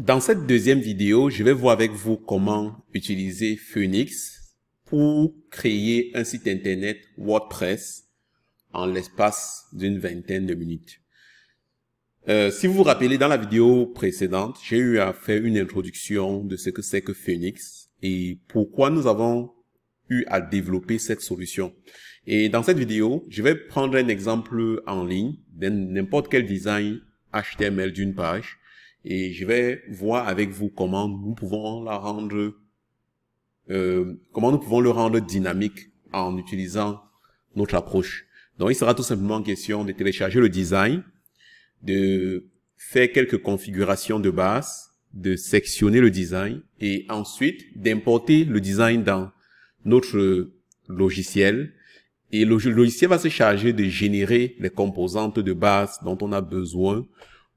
Dans cette deuxième vidéo, je vais voir avec vous comment utiliser Phoenix pour créer un site internet WordPress en l'espace d'une vingtaine de minutes. Euh, si vous vous rappelez, dans la vidéo précédente, j'ai eu à faire une introduction de ce que c'est que Phoenix et pourquoi nous avons eu à développer cette solution. Et dans cette vidéo, je vais prendre un exemple en ligne d'un n'importe quel design HTML d'une page et je vais voir avec vous comment nous pouvons la rendre, euh, comment nous pouvons le rendre dynamique en utilisant notre approche. Donc, il sera tout simplement question de télécharger le design, de faire quelques configurations de base, de sectionner le design et ensuite d'importer le design dans notre logiciel. Et le logiciel va se charger de générer les composantes de base dont on a besoin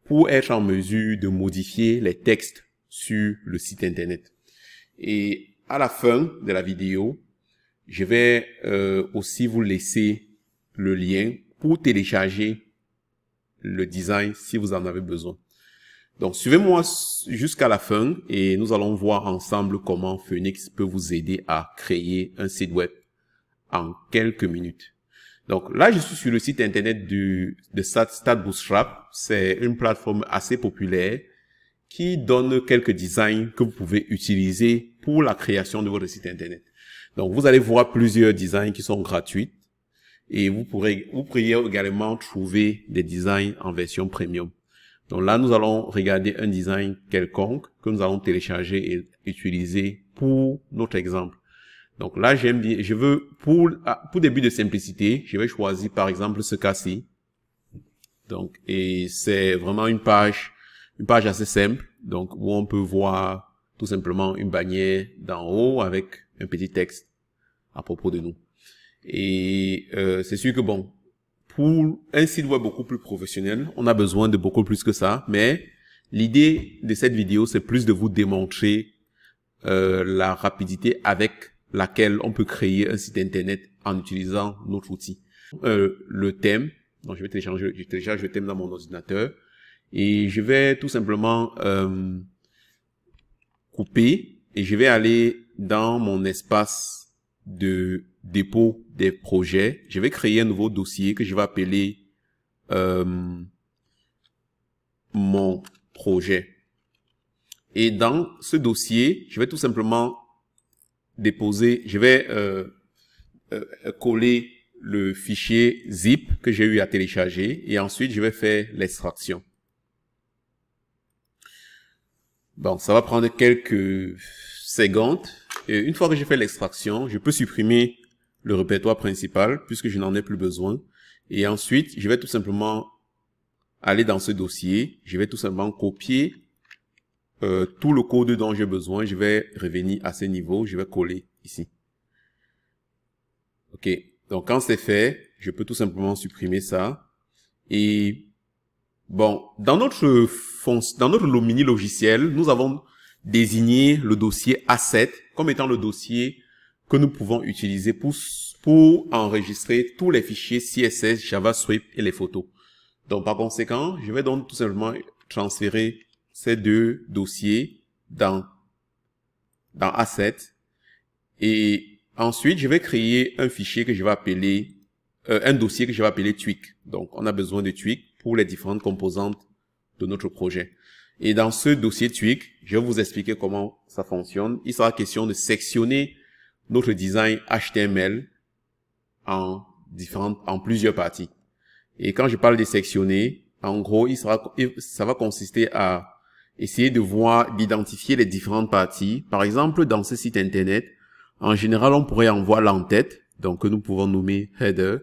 pour être en mesure de modifier les textes sur le site internet. Et à la fin de la vidéo, je vais euh, aussi vous laisser le lien pour télécharger le design si vous en avez besoin. Donc suivez-moi jusqu'à la fin et nous allons voir ensemble comment Phoenix peut vous aider à créer un site web en quelques minutes. Donc là, je suis sur le site internet du, de Stat C'est une plateforme assez populaire qui donne quelques designs que vous pouvez utiliser pour la création de votre site internet. Donc vous allez voir plusieurs designs qui sont gratuits et vous pourrez vous pourriez également trouver des designs en version premium. Donc là, nous allons regarder un design quelconque que nous allons télécharger et utiliser pour notre exemple. Donc là, j'aime bien, je veux, pour, ah, pour début de simplicité, je vais choisir par exemple ce cas-ci. Donc, et c'est vraiment une page, une page assez simple. Donc, où on peut voir tout simplement une bannière d'en haut avec un petit texte à propos de nous. Et euh, c'est sûr que bon, pour un site web beaucoup plus professionnel, on a besoin de beaucoup plus que ça. Mais l'idée de cette vidéo, c'est plus de vous démontrer euh, la rapidité avec laquelle on peut créer un site internet en utilisant notre outil. Euh, le thème, donc je vais télécharger, je télécharge le thème dans mon ordinateur et je vais tout simplement euh, couper et je vais aller dans mon espace de dépôt des projets. Je vais créer un nouveau dossier que je vais appeler euh, mon projet. Et dans ce dossier, je vais tout simplement déposer, je vais euh, euh, coller le fichier zip que j'ai eu à télécharger et ensuite je vais faire l'extraction. Bon, ça va prendre quelques secondes. une fois que j'ai fait l'extraction, je peux supprimer le répertoire principal puisque je n'en ai plus besoin. Et ensuite, je vais tout simplement aller dans ce dossier. Je vais tout simplement copier euh, tout le code dont j'ai besoin, je vais revenir à ce niveau, je vais coller ici. OK. Donc, quand c'est fait, je peux tout simplement supprimer ça. Et bon, dans notre dans notre mini logiciel, nous avons désigné le dossier A7 comme étant le dossier que nous pouvons utiliser pour, pour enregistrer tous les fichiers CSS, JavaScript et les photos. Donc, par conséquent, je vais donc tout simplement transférer ces deux dossiers dans, dans A7. Et ensuite, je vais créer un fichier que je vais appeler, euh, un dossier que je vais appeler Tweak. Donc, on a besoin de Tweak pour les différentes composantes de notre projet. Et dans ce dossier Tweak, je vais vous expliquer comment ça fonctionne. Il sera question de sectionner notre design HTML en différentes, en plusieurs parties. Et quand je parle de sectionner, en gros, il sera, ça va consister à Essayez de voir, d'identifier les différentes parties. Par exemple, dans ce site internet, en général, on pourrait en voir l'entête, donc que nous pouvons nommer header.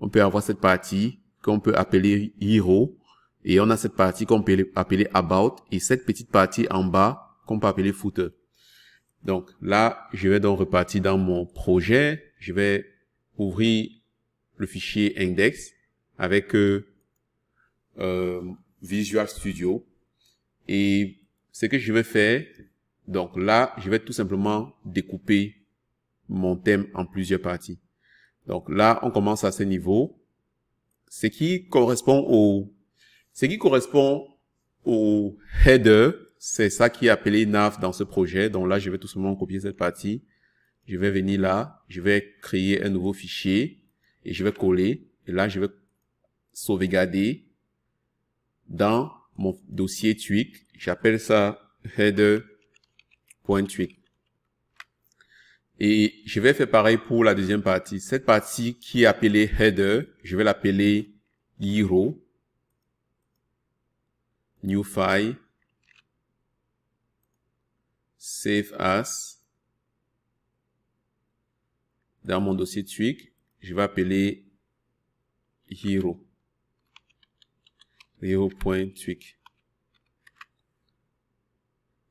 On peut avoir cette partie qu'on peut appeler hero, et on a cette partie qu'on peut appeler about, et cette petite partie en bas qu'on peut appeler footer. Donc là, je vais donc repartir dans mon projet. Je vais ouvrir le fichier index avec euh, euh Visual Studio. Et ce que je vais faire, donc là, je vais tout simplement découper mon thème en plusieurs parties. Donc là, on commence à ce niveau. Ce qui correspond au, ce qui correspond au header, c'est ça qui est appelé nav dans ce projet. Donc là, je vais tout simplement copier cette partie. Je vais venir là, je vais créer un nouveau fichier et je vais coller. Et là, je vais sauvegarder dans mon dossier tweak. J'appelle ça header.tweak. Et je vais faire pareil pour la deuxième partie. Cette partie qui est appelée header, je vais l'appeler hero, new file, save as. Dans mon dossier tweak, je vais appeler hero.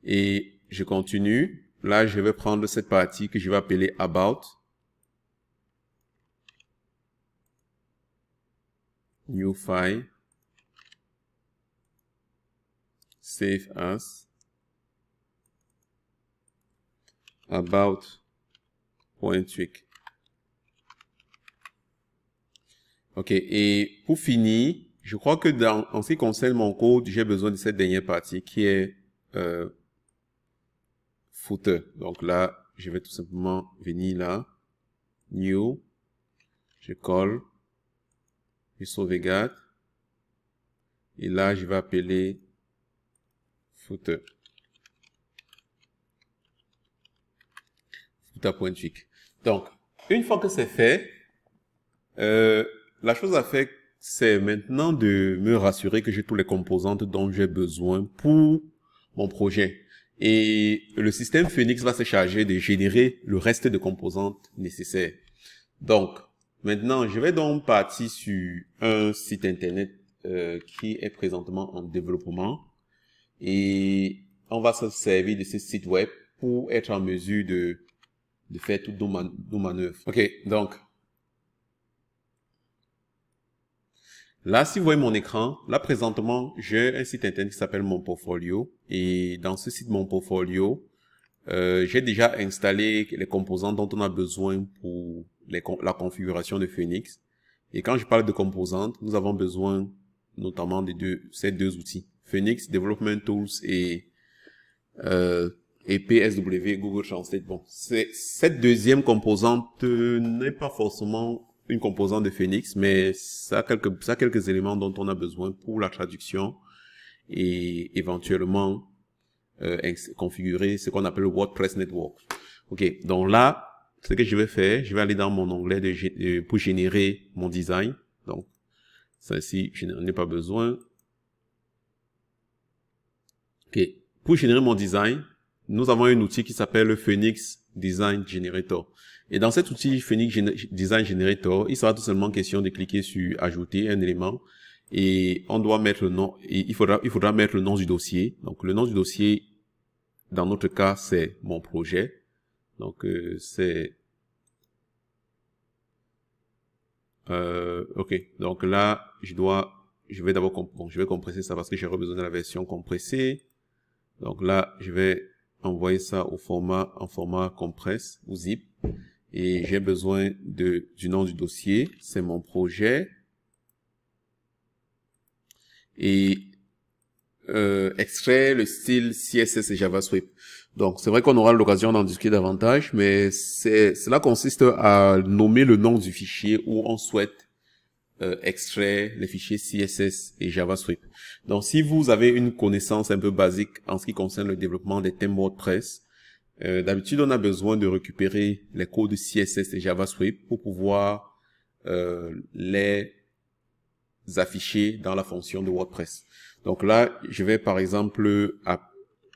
Et je continue. Là, je vais prendre cette partie que je vais appeler about. New file. Save as. About point tweak. Ok, et pour finir, je crois que dans, en ce qui concerne mon code, j'ai besoin de cette dernière partie qui est euh, footer. Donc là, je vais tout simplement venir là, new, je colle, je sauvegarde, et là, je vais appeler footer. Footer.tweak. Donc, une fois que c'est fait, euh, la chose à faire c'est maintenant de me rassurer que j'ai tous les composantes dont j'ai besoin pour mon projet. Et le système Phoenix va se charger de générer le reste de composantes nécessaires. Donc, maintenant, je vais donc partir sur un site internet euh, qui est présentement en développement. Et on va se servir de ce site web pour être en mesure de, de faire toutes nos, nos manœuvres. Ok, donc, Là, si vous voyez mon écran, là présentement, j'ai un site internet qui s'appelle Mon Portfolio. Et dans ce site Mon Portfolio, euh, j'ai déjà installé les composants dont on a besoin pour la configuration de Phoenix. Et quand je parle de composantes, nous avons besoin notamment de ces deux outils. Phoenix Development Tools et, euh, et PSW, Google Translate. Bon, cette deuxième composante euh, n'est pas forcément une composante de Phoenix, mais ça a quelques, ça quelques éléments dont on a besoin pour la traduction et éventuellement euh, configurer ce qu'on appelle le WordPress Network. Ok, donc là, ce que je vais faire, je vais aller dans mon onglet euh, pour générer mon design. Donc, ça ici, je n'en ai pas besoin. Ok, pour générer mon design, nous avons un outil qui s'appelle le Phoenix Design Generator. Et dans cet outil Phoenix Design Generator, il sera tout simplement question de cliquer sur ajouter un élément et on doit mettre le nom, et il faudra, mettre le nom du dossier. Donc le nom du dossier, dans notre cas, c'est mon projet. Donc euh, c'est euh, ok, donc là, je dois, je vais d'abord, je vais compresser ça parce que j'ai besoin de la version compressée. Donc là, je vais envoyer ça au format, en format compresse ou zip et j'ai besoin de, du nom du dossier, c'est mon projet. Et euh, extrait le style CSS et JavaScript. Donc c'est vrai qu'on aura l'occasion d'en discuter davantage, mais cela consiste à nommer le nom du fichier où on souhaite euh, extraire les fichiers CSS et JavaScript. Donc si vous avez une connaissance un peu basique en ce qui concerne le développement des thèmes WordPress, euh, d'habitude, on a besoin de récupérer les codes CSS et JavaScript pour pouvoir euh, les afficher dans la fonction de WordPress. Donc là, je vais par exemple,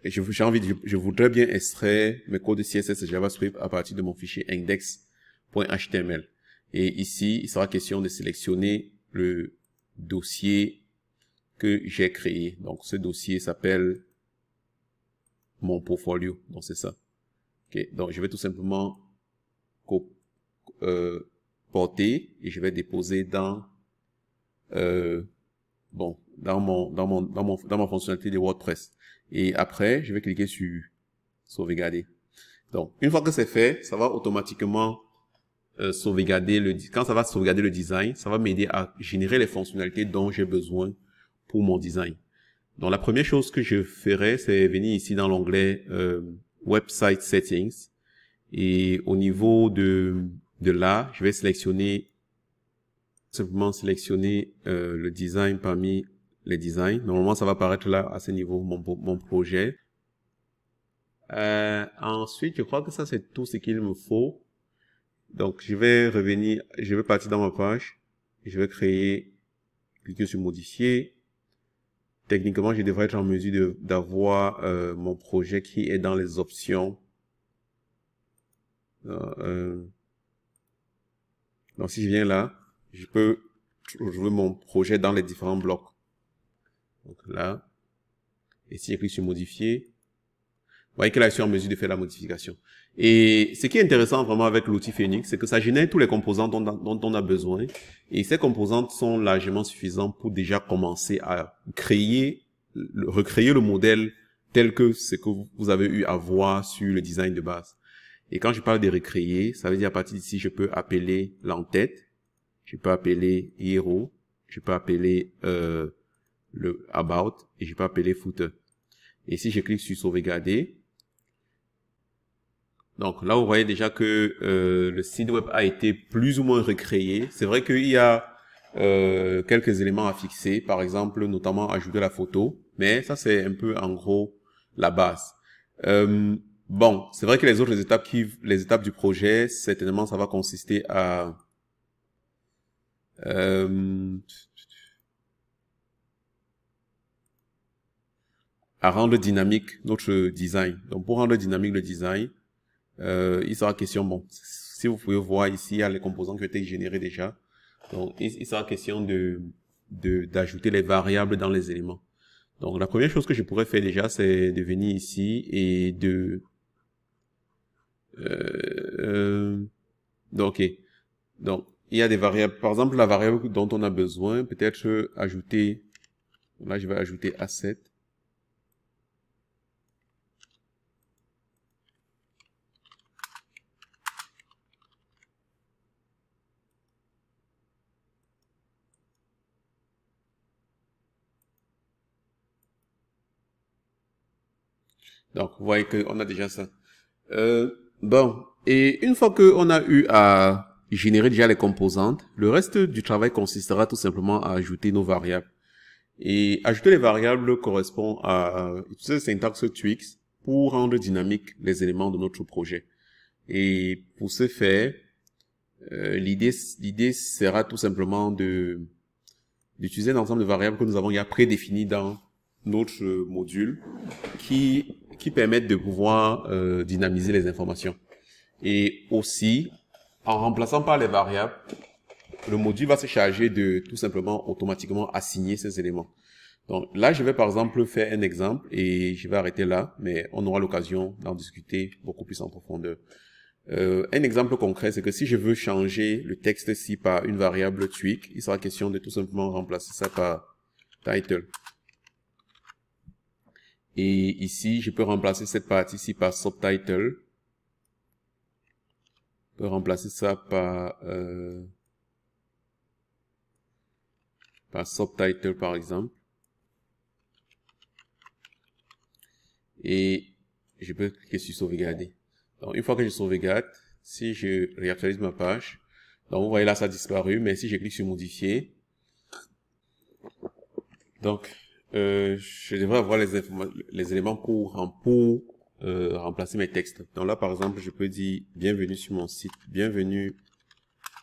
j'ai envie, je, je, voudrais bien extraire mes codes CSS et JavaScript à partir de mon fichier index.html. Et ici, il sera question de sélectionner le dossier que j'ai créé. Donc ce dossier s'appelle mon portfolio. Donc c'est ça donc je vais tout simplement euh, porter et je vais déposer dans euh, bon dans mon dans mon dans mon dans ma fonctionnalité de WordPress. Et après, je vais cliquer sur sauvegarder. Donc une fois que c'est fait, ça va automatiquement euh, sauvegarder le quand ça va sauvegarder le design, ça va m'aider à générer les fonctionnalités dont j'ai besoin pour mon design. Donc la première chose que je ferai, c'est venir ici dans l'onglet euh, Website Settings. Et au niveau de, de là, je vais sélectionner, simplement sélectionner euh, le design parmi les designs. Normalement, ça va apparaître là, à ce niveau, mon, mon projet. Euh, ensuite, je crois que ça, c'est tout ce qu'il me faut. Donc, je vais revenir, je vais partir dans ma page. Je vais créer, cliquer sur modifier techniquement, je devrais être en mesure d'avoir euh, mon projet qui est dans les options. Euh, euh, donc, si je viens là, je peux trouver mon projet dans les différents blocs. Donc là, et si clique sur modifier, voyez que là, je en mesure de faire la modification. Et ce qui est intéressant vraiment avec l'outil Phoenix, c'est que ça génère tous les composants dont, on a besoin. Et ces composants sont largement suffisants pour déjà commencer à créer, recréer le modèle tel que ce que vous avez eu à voir sur le design de base. Et quand je parle de recréer, ça veut dire à partir d'ici, je peux appeler l'entête, je peux appeler hero, je peux appeler euh, le about et je peux appeler footer. Et si je clique sur sauvegarder, donc là, vous voyez déjà que euh, le site web a été plus ou moins recréé. C'est vrai qu'il y a euh, quelques éléments à fixer, par exemple, notamment ajouter la photo, mais ça, c'est un peu en gros la base. Euh, bon, c'est vrai que les autres étapes, qui, les étapes du projet, certainement, ça va consister à... Euh, à rendre dynamique notre design. Donc pour rendre dynamique le design, euh, il sera question, bon, si vous pouvez voir ici, il y a les composants qui ont été générés déjà. Donc, il, sera question de d'ajouter les variables dans les éléments. Donc, la première chose que je pourrais faire déjà, c'est de venir ici et de... Euh, euh ok. Donc, il y a des variables. Par exemple, la variable dont on a besoin, peut-être ajouter... Là, je vais ajouter asset 7 Donc, vous voyez qu'on a déjà ça. Euh, bon, et une fois qu'on a eu à générer déjà les composantes, le reste du travail consistera tout simplement à ajouter nos variables. Et ajouter les variables correspond à utiliser le syntaxe Twix pour rendre dynamique les éléments de notre projet. Et pour ce faire, euh, l'idée l'idée sera tout simplement de d'utiliser un ensemble de variables que nous avons déjà prédéfinies dans notre module qui qui permettent de pouvoir euh, dynamiser les informations. Et aussi, en remplaçant par les variables, le module va se charger de tout simplement automatiquement assigner ces éléments. Donc là, je vais par exemple faire un exemple et je vais arrêter là, mais on aura l'occasion d'en discuter beaucoup plus en profondeur. Euh, un exemple concret, c'est que si je veux changer le texte ici par une variable tweak, il sera question de tout simplement remplacer ça par title. Et ici, je peux remplacer cette partie-ci par subtitle. Je peux remplacer ça par, euh, par subtitle, par exemple. Et je peux cliquer sur sauvegarder. Donc, une fois que je sauvegarde, si je réactualise ma page, donc vous voyez là, ça a disparu, mais si je clique sur modifier, donc euh, je devrais avoir les, les éléments courants pour, euh, remplacer mes textes. Donc là, par exemple, je peux dire bienvenue sur mon site, bienvenue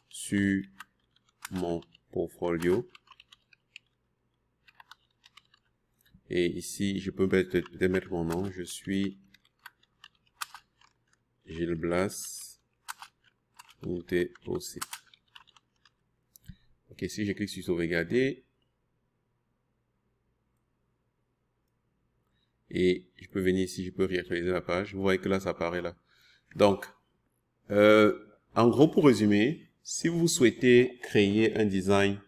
sur mon portfolio. Et ici, je peux peut-être mettre mon nom. Je suis Gilles Blas, ou aussi. Ok, si je clique sur sauvegarder, et je peux venir ici, je peux réactualiser la page. Vous voyez que là, ça apparaît là. Donc, euh, en gros, pour résumer, si vous souhaitez créer un design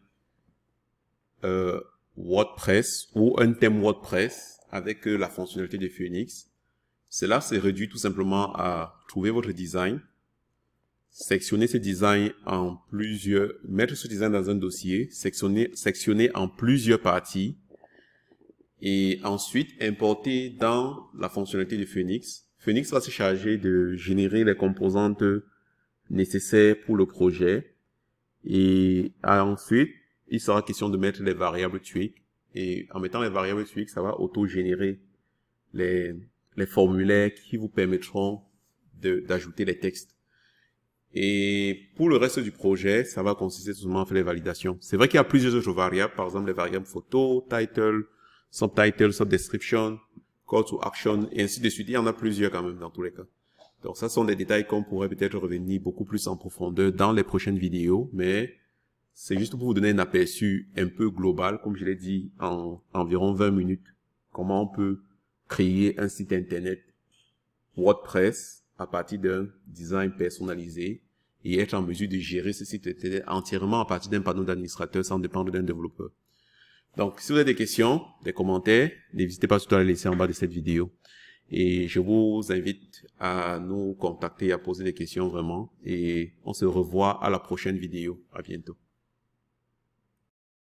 euh, WordPress ou un thème WordPress avec euh, la fonctionnalité de Phoenix, cela s'est réduit tout simplement à trouver votre design, sectionner ce design en plusieurs, mettre ce design dans un dossier, sectionner, sectionner en plusieurs parties, et ensuite importer dans la fonctionnalité de Phoenix. Phoenix va se charger de générer les composantes nécessaires pour le projet et ensuite il sera question de mettre les variables Twig. et en mettant les variables Twig, ça va auto-générer les, formulaires qui vous permettront d'ajouter les textes. Et pour le reste du projet, ça va consister simplement à faire les validations. C'est vrai qu'il y a plusieurs autres variables, par exemple les variables photo, title, subtitle, subdescription, call to action, et ainsi de suite. Il y en a plusieurs quand même dans tous les cas. Donc ça sont des détails qu'on pourrait peut-être revenir beaucoup plus en profondeur dans les prochaines vidéos, mais c'est juste pour vous donner un aperçu un peu global, comme je l'ai dit, en environ 20 minutes, comment on peut créer un site internet WordPress à partir d'un design personnalisé et être en mesure de gérer ce site internet entièrement à partir d'un panneau d'administrateur sans dépendre d'un développeur. Donc, si vous avez des questions, des commentaires, n'hésitez pas surtout à les laisser en bas de cette vidéo. Et je vous invite à nous contacter, à poser des questions vraiment. Et on se revoit à la prochaine vidéo. À bientôt.